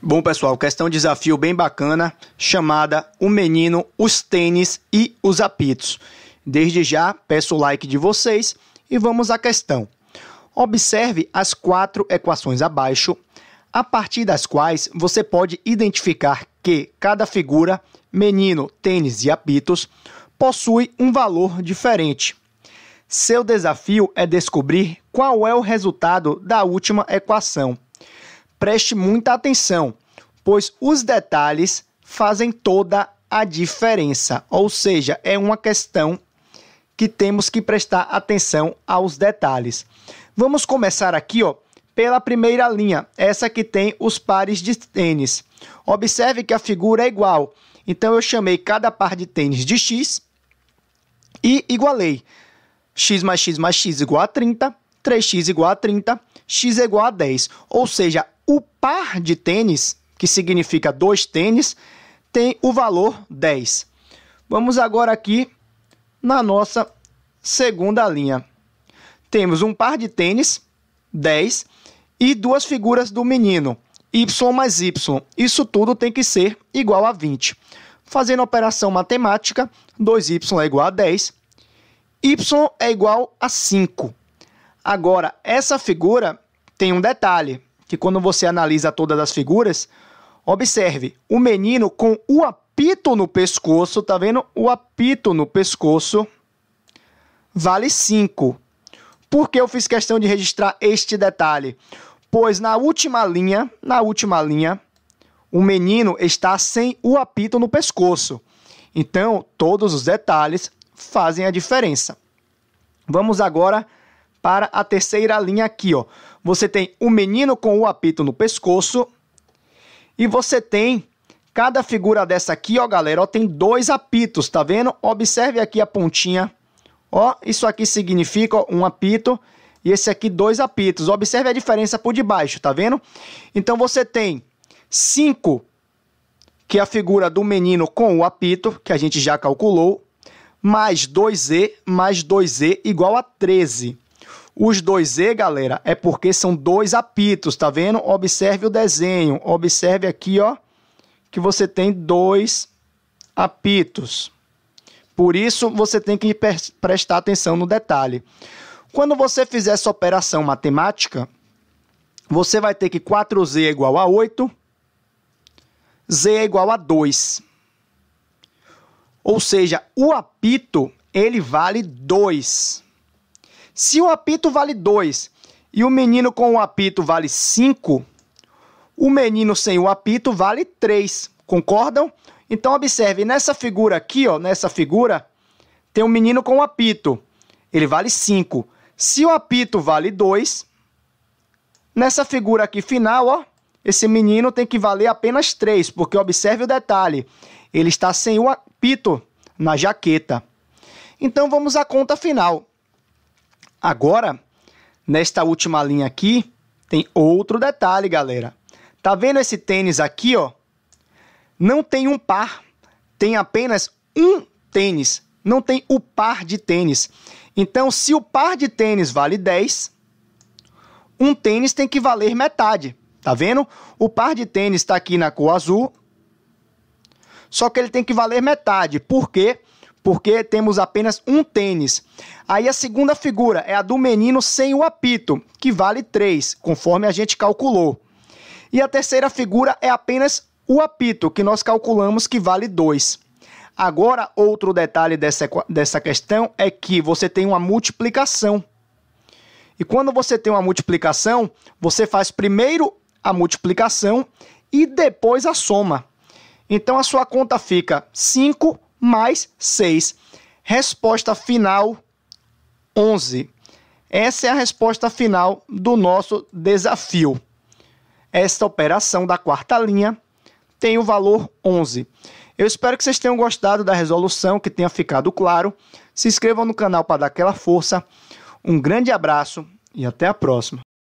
Bom, pessoal, questão de desafio bem bacana, chamada O Menino, os Tênis e os Apitos. Desde já, peço o like de vocês e vamos à questão. Observe as quatro equações abaixo, a partir das quais você pode identificar que cada figura, menino, tênis e apitos, possui um valor diferente. Seu desafio é descobrir qual é o resultado da última equação preste muita atenção, pois os detalhes fazem toda a diferença. Ou seja, é uma questão que temos que prestar atenção aos detalhes. Vamos começar aqui, ó, pela primeira linha, essa que tem os pares de tênis. Observe que a figura é igual. Então eu chamei cada par de tênis de x e igualei. x mais x mais x igual a 30, 3x igual a 30, x igual a 10. Ou seja, o par de tênis, que significa dois tênis, tem o valor 10. Vamos agora aqui na nossa segunda linha. Temos um par de tênis, 10, e duas figuras do menino, y mais y. Isso tudo tem que ser igual a 20. Fazendo a operação matemática, 2y é igual a 10, y é igual a 5. É agora, essa figura tem um detalhe que quando você analisa todas as figuras, observe o menino com o apito no pescoço, tá vendo? O apito no pescoço vale 5. Por que eu fiz questão de registrar este detalhe? Pois na última linha, na última linha, o menino está sem o apito no pescoço. Então, todos os detalhes fazem a diferença. Vamos agora para a terceira linha aqui, ó. Você tem o menino com o apito no pescoço e você tem cada figura dessa aqui, ó, galera, ó, tem dois apitos, tá vendo? Observe aqui a pontinha, ó, isso aqui significa ó, um apito e esse aqui dois apitos. Observe a diferença por debaixo, tá vendo? Então você tem cinco, que é a figura do menino com o apito, que a gente já calculou, mais 2E, mais 2E igual a 13. Os dois E, galera, é porque são dois apitos, tá vendo? Observe o desenho, observe aqui, ó, que você tem dois apitos. Por isso, você tem que prestar atenção no detalhe. Quando você fizer essa operação matemática, você vai ter que 4z é igual a 8, z é igual a 2. Ou seja, o apito, ele vale 2. Se o apito vale 2 e o menino com o apito vale 5, o menino sem o apito vale 3. Concordam? Então observe, nessa figura aqui, ó, nessa figura, tem um menino com o apito. Ele vale 5. Se o apito vale 2, nessa figura aqui final, ó, esse menino tem que valer apenas 3, porque observe o detalhe. Ele está sem o apito na jaqueta. Então vamos à conta final. Agora, nesta última linha aqui, tem outro detalhe, galera. Tá vendo esse tênis aqui, ó? Não tem um par, tem apenas um tênis. Não tem o par de tênis. Então, se o par de tênis vale 10, um tênis tem que valer metade. Tá vendo? O par de tênis está aqui na cor azul, só que ele tem que valer metade, Por porque porque temos apenas um tênis. Aí a segunda figura é a do menino sem o apito, que vale 3, conforme a gente calculou. E a terceira figura é apenas o apito, que nós calculamos que vale 2. Agora, outro detalhe dessa, dessa questão é que você tem uma multiplicação. E quando você tem uma multiplicação, você faz primeiro a multiplicação e depois a soma. Então a sua conta fica 5 mais 6. Resposta final 11. Essa é a resposta final do nosso desafio. Esta operação da quarta linha tem o valor 11. Eu espero que vocês tenham gostado da resolução, que tenha ficado claro. Se inscrevam no canal para dar aquela força. Um grande abraço e até a próxima.